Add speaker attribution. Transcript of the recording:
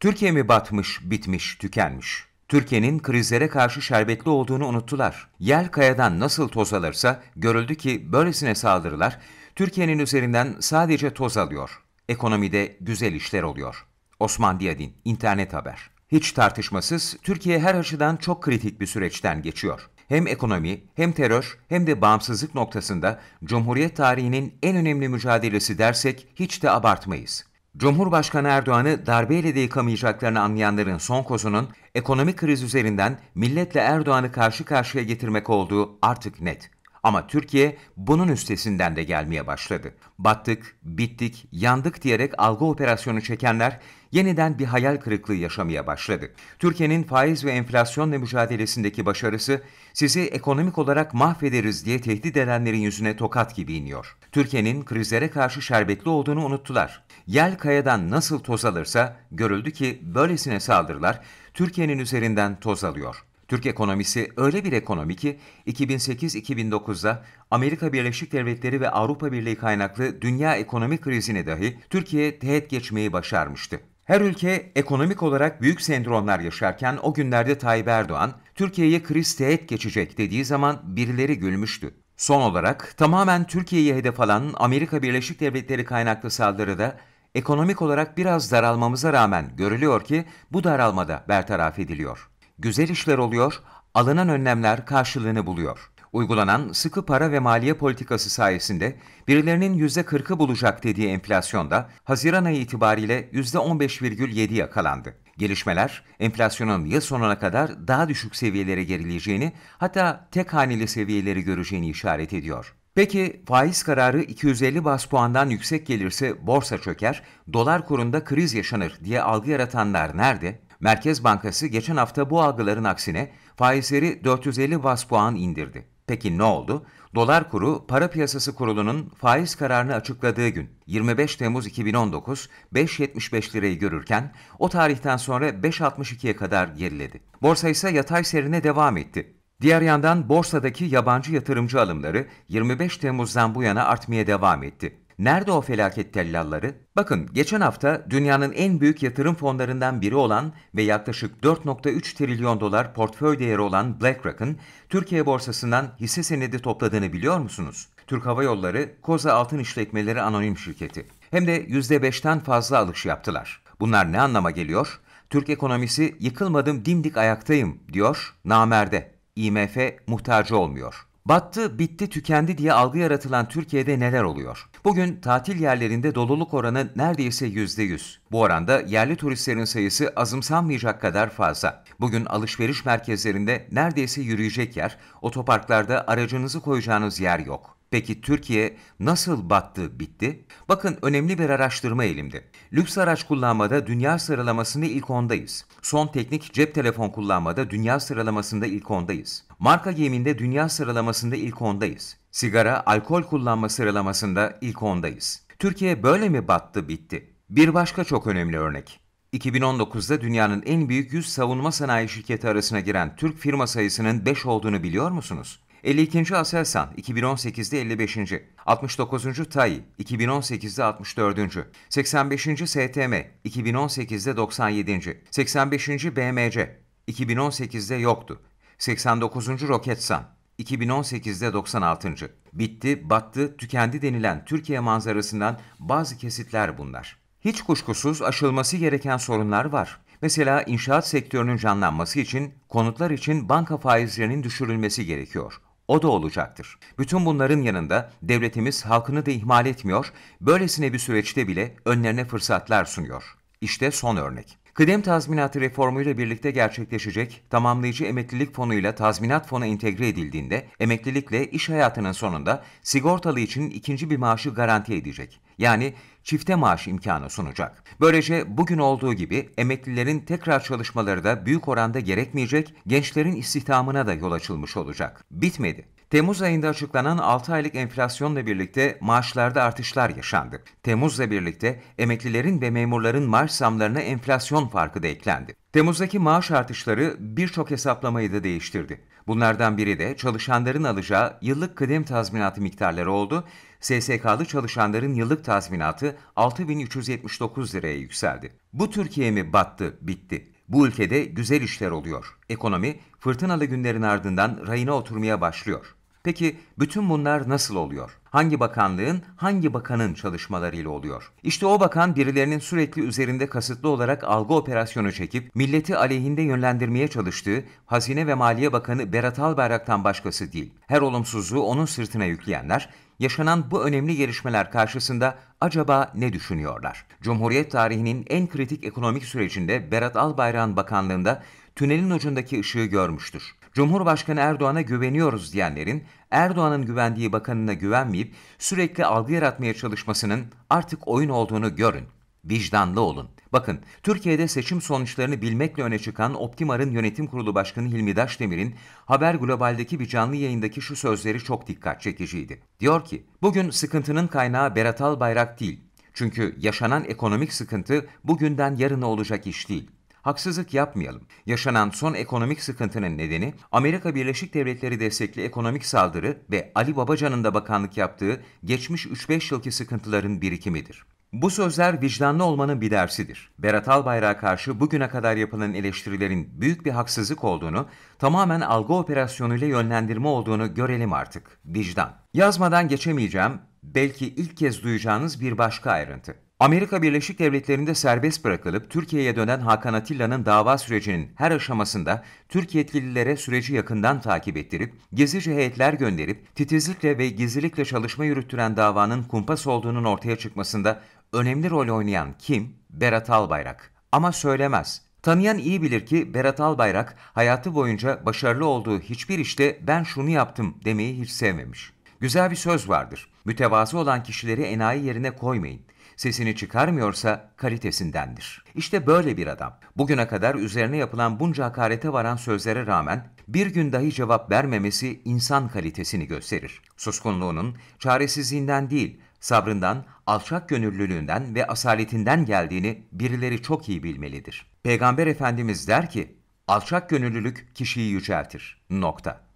Speaker 1: Türkiye mi batmış, bitmiş, tükenmiş? Türkiye'nin krizlere karşı şerbetli olduğunu unuttular. Yel kayadan nasıl toz alırsa görüldü ki böylesine saldırılar Türkiye'nin üzerinden sadece toz alıyor. Ekonomide güzel işler oluyor. Osman Diyadin, internet Haber. Hiç tartışmasız Türkiye her açıdan çok kritik bir süreçten geçiyor. Hem ekonomi, hem terör, hem de bağımsızlık noktasında Cumhuriyet tarihinin en önemli mücadelesi dersek hiç de abartmayız. Cumhurbaşkanı Erdoğan'ı darbeyle de yıkamayacaklarını anlayanların son kozunun ekonomik kriz üzerinden milletle Erdoğan'ı karşı karşıya getirmek olduğu artık net. Ama Türkiye bunun üstesinden de gelmeye başladı. Battık, bittik, yandık diyerek algı operasyonu çekenler yeniden bir hayal kırıklığı yaşamaya başladı. Türkiye'nin faiz ve enflasyonla mücadelesindeki başarısı sizi ekonomik olarak mahvederiz diye tehdit edenlerin yüzüne tokat gibi iniyor. Türkiye'nin krizlere karşı şerbetli olduğunu unuttular. Yel kayadan nasıl toz alırsa görüldü ki böylesine saldırılar Türkiye'nin üzerinden toz alıyor. Türk ekonomisi öyle bir ekonomi ki 2008-2009'da Amerika Birleşik Devletleri ve Avrupa Birliği kaynaklı dünya ekonomi krizini dahi Türkiye teğet geçmeyi başarmıştı. Her ülke ekonomik olarak büyük sendromlar yaşarken o günlerde Tayyip Erdoğan, Türkiye'ye kriz teğet geçecek dediği zaman birileri gülmüştü. Son olarak tamamen Türkiye'yi hedef alan Amerika Birleşik Devletleri kaynaklı saldırıda Ekonomik olarak biraz daralmamıza rağmen görülüyor ki bu daralmada bertaraf ediliyor. Güzel işler oluyor, alınan önlemler karşılığını buluyor. Uygulanan sıkı para ve maliye politikası sayesinde birilerinin %40'ı bulacak dediği enflasyonda Haziran ayı itibariyle %15,7 yakalandı. Gelişmeler enflasyonun yıl sonuna kadar daha düşük seviyelere gerileceğini, hatta tek haneli seviyeleri göreceğini işaret ediyor. Peki faiz kararı 250 bas puandan yüksek gelirse borsa çöker, dolar kurunda kriz yaşanır diye algı yaratanlar nerede? Merkez Bankası geçen hafta bu algıların aksine faizleri 450 bas puan indirdi. Peki ne oldu? Dolar kuru para piyasası kurulunun faiz kararını açıkladığı gün 25 Temmuz 2019 5.75 lirayı görürken o tarihten sonra 5.62'ye kadar geriledi. Borsa ise yatay serine devam etti. Diğer yandan borsadaki yabancı yatırımcı alımları 25 Temmuz'dan bu yana artmaya devam etti. Nerede o felaket tellalları? Bakın geçen hafta dünyanın en büyük yatırım fonlarından biri olan ve yaklaşık 4.3 trilyon dolar portföy değeri olan BlackRock'ın Türkiye borsasından hisse senedi topladığını biliyor musunuz? Türk Hava Yolları, Koza Altın İşletmeleri Anonim Şirketi. Hem de %5'ten fazla alış yaptılar. Bunlar ne anlama geliyor? Türk ekonomisi yıkılmadım dimdik ayaktayım diyor Namer'de. IMF muhtacı olmuyor. Battı, bitti, tükendi diye algı yaratılan Türkiye'de neler oluyor? Bugün tatil yerlerinde doluluk oranı neredeyse %100. Bu oranda yerli turistlerin sayısı azımsanmayacak kadar fazla. Bugün alışveriş merkezlerinde neredeyse yürüyecek yer, otoparklarda aracınızı koyacağınız yer yok. Peki Türkiye nasıl battı bitti? Bakın önemli bir araştırma elimde. Lüks araç kullanmada dünya sıralamasında ilk ondayız. Son teknik cep telefon kullanmada dünya sıralamasında ilk ondayız. Marka geminde dünya sıralamasında ilk ondayız. Sigara, alkol kullanma sıralamasında ilk ondayız. Türkiye böyle mi battı bitti? Bir başka çok önemli örnek. 2019'da dünyanın en büyük 100 savunma sanayi şirketi arasına giren Türk firma sayısının 5 olduğunu biliyor musunuz? 52. Aselsan 2018'de 55. 69. TAI 2018'de 64. 85. STM 2018'de 97. 85. BMC 2018'de yoktu. 89. Roketsan 2018'de 96. Bitti, battı, tükendi denilen Türkiye manzarasından bazı kesitler bunlar. Hiç kuşkusuz aşılması gereken sorunlar var. Mesela inşaat sektörünün canlanması için, konutlar için banka faizlerinin düşürülmesi gerekiyor o da olacaktır. Bütün bunların yanında devletimiz halkını da ihmal etmiyor, böylesine bir süreçte bile önlerine fırsatlar sunuyor. İşte son örnek. Kıdem tazminatı reformuyla birlikte gerçekleşecek tamamlayıcı emeklilik fonuyla tazminat fonu entegre edildiğinde emeklilikle iş hayatının sonunda sigortalı için ikinci bir maaşı garanti edecek yani çifte maaş imkanı sunacak. Böylece bugün olduğu gibi emeklilerin tekrar çalışmaları da büyük oranda gerekmeyecek, gençlerin istihdamına da yol açılmış olacak. Bitmedi. Temmuz ayında açıklanan 6 aylık enflasyonla birlikte maaşlarda artışlar yaşandı. Temmuz'la birlikte emeklilerin ve memurların maaş zamlarına enflasyon farkı da eklendi. Temmuz'daki maaş artışları birçok hesaplamayı da değiştirdi. Bunlardan biri de çalışanların alacağı yıllık kıdem tazminatı miktarları oldu. SSK'lı çalışanların yıllık tazminatı 6379 liraya yükseldi. Bu Türkiye mi battı, bitti? Bu ülkede güzel işler oluyor. Ekonomi fırtınalı günlerin ardından rayına oturmaya başlıyor. Peki bütün bunlar nasıl oluyor? Hangi bakanlığın, hangi bakanın çalışmalarıyla oluyor? İşte o bakan birilerinin sürekli üzerinde kasıtlı olarak algı operasyonu çekip milleti aleyhinde yönlendirmeye çalıştığı Hazine ve Maliye Bakanı Berat Albayrak'tan başkası değil. Her olumsuzluğu onun sırtına yükleyenler, yaşanan bu önemli gelişmeler karşısında acaba ne düşünüyorlar? Cumhuriyet tarihinin en kritik ekonomik sürecinde Berat Albayrak'ın bakanlığında tünelin ucundaki ışığı görmüştür. Cumhurbaşkanı Erdoğan'a güveniyoruz diyenlerin Erdoğan'ın güvendiği bakanına güvenmeyip sürekli algı yaratmaya çalışmasının artık oyun olduğunu görün. Vicdanlı olun. Bakın, Türkiye'de seçim sonuçlarını bilmekle öne çıkan Optimar'ın yönetim kurulu başkanı Hilmi Daşdemir'in Haber Global'deki bir canlı yayındaki şu sözleri çok dikkat çekiciydi. Diyor ki, bugün sıkıntının kaynağı Berat Albayrak değil. Çünkü yaşanan ekonomik sıkıntı bugünden yarına olacak iş değil. Haksızlık yapmayalım. Yaşanan son ekonomik sıkıntının nedeni Amerika Birleşik Devletleri destekli ekonomik saldırı ve Ali Babacan'ın da bakanlık yaptığı geçmiş 3-5 yılki sıkıntıların birikimidir. Bu sözler vicdanlı olmanın bir dersidir. Berat Albayrak'a karşı bugüne kadar yapılan eleştirilerin büyük bir haksızlık olduğunu, tamamen algı operasyonuyla yönlendirme olduğunu görelim artık. Vicdan. Yazmadan geçemeyeceğim, belki ilk kez duyacağınız bir başka ayrıntı. Amerika Birleşik Devletleri'nde serbest bırakılıp Türkiye'ye dönen Hakan Atilla'nın dava sürecinin her aşamasında Türk yetkililere süreci yakından takip ettirip, gezici heyetler gönderip, titizlikle ve gizlilikle çalışma yürüttüren davanın kumpas olduğunun ortaya çıkmasında önemli rol oynayan kim? Berat Albayrak. Ama söylemez. Tanıyan iyi bilir ki Berat Albayrak hayatı boyunca başarılı olduğu hiçbir işte ben şunu yaptım demeyi hiç sevmemiş. Güzel bir söz vardır. Mütevazı olan kişileri enayi yerine koymayın sesini çıkarmıyorsa kalitesindendir. İşte böyle bir adam. Bugüne kadar üzerine yapılan bunca hakarete varan sözlere rağmen bir gün dahi cevap vermemesi insan kalitesini gösterir. Suskunluğunun çaresizliğinden değil, sabrından, alçak gönüllülüğünden ve asaletinden geldiğini birileri çok iyi bilmelidir. Peygamber Efendimiz der ki, alçak gönüllülük kişiyi yüceltir. Nokta.